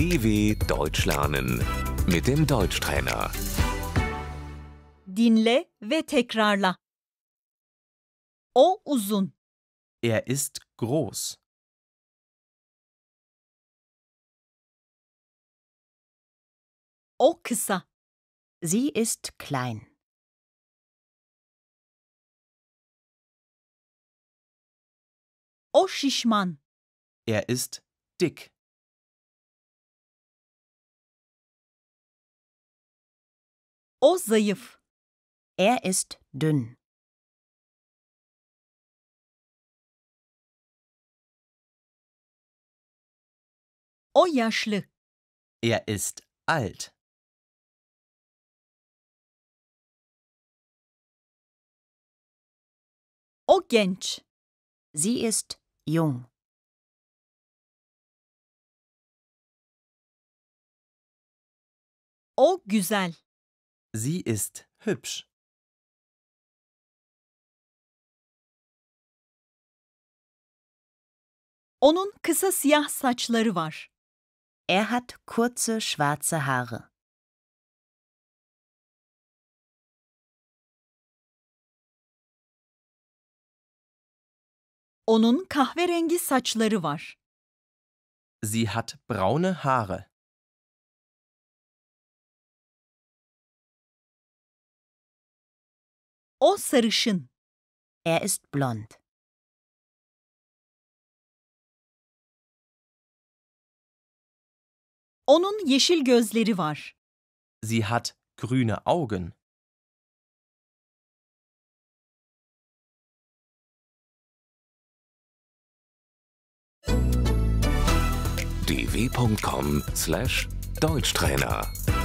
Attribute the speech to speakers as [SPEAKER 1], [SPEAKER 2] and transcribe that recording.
[SPEAKER 1] DW Deutsch lernen mit dem Deutschtrainer. Dinle ve tekrarla. O uzun. Er ist groß. O kısa. Sie ist klein. O şişman. Er ist dick. Ozayıf. Er ist dünn. O yaşlı. Er ist alt. O genç. Sie ist jung. O güzel. Sie ist hübsch. Onun kısa siyah saçları var. Er hat kurze schwarze Haare. Onun kahverengi saçları var. Sie hat braune Haare. Osserischen. Er ist blond. Onun yeşil gözleri var. Sie hat grüne Augen. dw.com/deutschtrainer